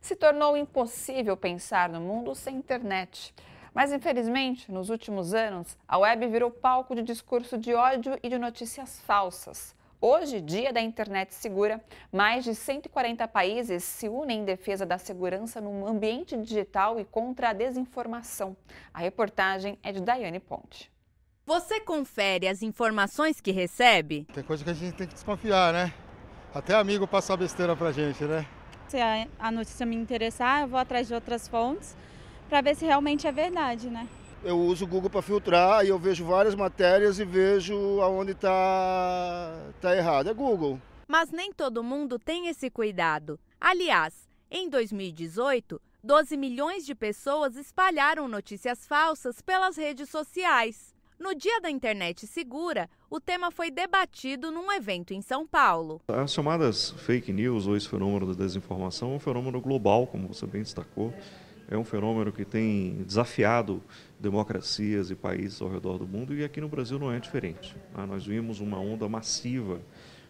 se tornou impossível pensar no mundo sem internet. Mas, infelizmente, nos últimos anos, a web virou palco de discurso de ódio e de notícias falsas. Hoje, dia da internet segura, mais de 140 países se unem em defesa da segurança no ambiente digital e contra a desinformação. A reportagem é de Daiane Ponte. Você confere as informações que recebe? Tem coisa que a gente tem que desconfiar, né? Até amigo passar besteira pra gente, né? Se a, notícia me interessar, eu vou atrás de outras fontes para ver se realmente é verdade, né? Eu uso o Google para filtrar e eu vejo várias matérias e vejo aonde está tá errado. É Google. Mas nem todo mundo tem esse cuidado. Aliás, em 2018, 12 milhões de pessoas espalharam notícias falsas pelas redes sociais. No Dia da Internet Segura, o tema foi debatido num evento em São Paulo. As chamadas fake news ou esse fenômeno da desinformação é um fenômeno global, como você bem destacou. É um fenômeno que tem desafiado democracias e países ao redor do mundo e aqui no Brasil não é diferente. Ah, nós vimos uma onda massiva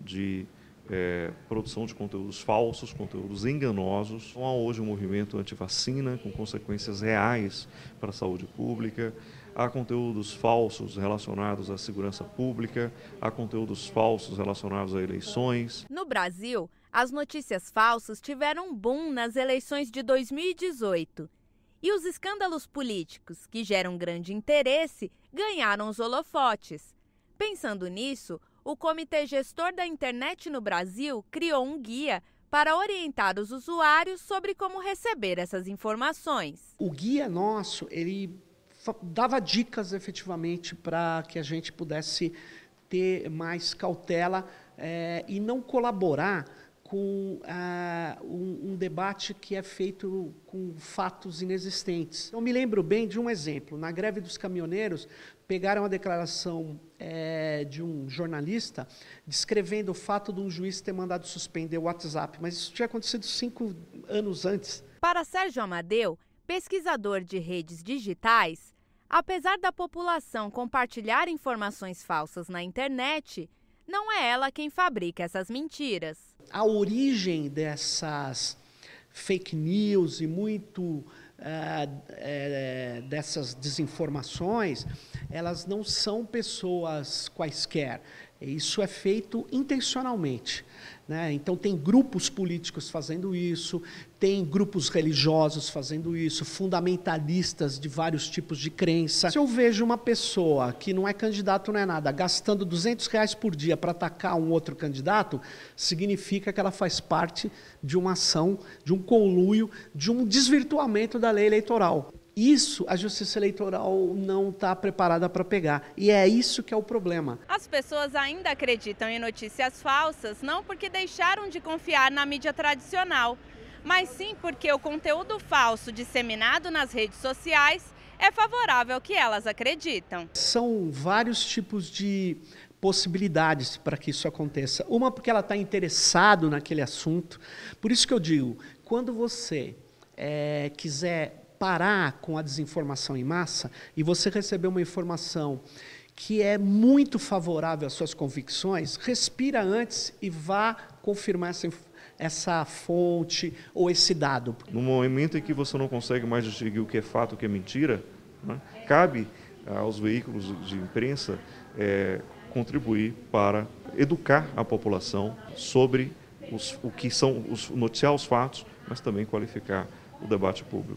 de é, produção de conteúdos falsos, conteúdos enganosos. Não há hoje um movimento anti-vacina com consequências reais para a saúde pública. Há conteúdos falsos relacionados à segurança pública, há conteúdos falsos relacionados a eleições. No Brasil, as notícias falsas tiveram um boom nas eleições de 2018. E os escândalos políticos, que geram grande interesse, ganharam os holofotes. Pensando nisso, o Comitê Gestor da Internet no Brasil criou um guia para orientar os usuários sobre como receber essas informações. O guia nosso, ele dava dicas efetivamente para que a gente pudesse ter mais cautela é, e não colaborar com uh, um, um, debate que é feito com fatos inexistentes. Eu me lembro bem de um exemplo. Na greve dos caminhoneiros, pegaram a declaração é, de um jornalista descrevendo o fato de um juiz ter mandado suspender o WhatsApp, mas isso tinha acontecido cinco anos antes. Para Sérgio Amadeu, pesquisador de redes digitais, apesar da população compartilhar informações falsas na internet, não é ela quem fabrica essas mentiras a origem dessas fake news e muito é, dessas desinformações, elas não são pessoas quaisquer. É, isso é feito intencionalmente. Né? Então, tem grupos políticos fazendo isso, tem grupos religiosos fazendo isso, fundamentalistas de vários tipos de crença. Se eu vejo uma pessoa que não é candidato, não é nada, gastando 200 reais por dia para atacar um outro candidato, significa que ela faz parte de uma ação, de um conluio, de um desvirtuamento da lei eleitoral. Isso a justiça eleitoral não está preparada para pegar. E é isso que é o problema. As pessoas ainda acreditam em notícias falsas, não porque deixaram de confiar na mídia tradicional, mas sim porque o conteúdo falso disseminado nas redes sociais é favorável ao que elas acreditam. São vários tipos de possibilidades para que isso aconteça. Uma porque ela está interessado naquele assunto. Por isso que eu digo, quando você é, quiser parar com a desinformação em massa e você receber uma informação que é muito favorável às suas convicções, respira antes e vá confirmar essa, essa fonte ou esse dado. No momento em que você não consegue mais distinguir o que é fato e o que é mentira, né, cabe ah, aos veículos de imprensa é, contribuir para educar a população sobre os, o que são os noticiar os fatos, mas também qualificar o debate público.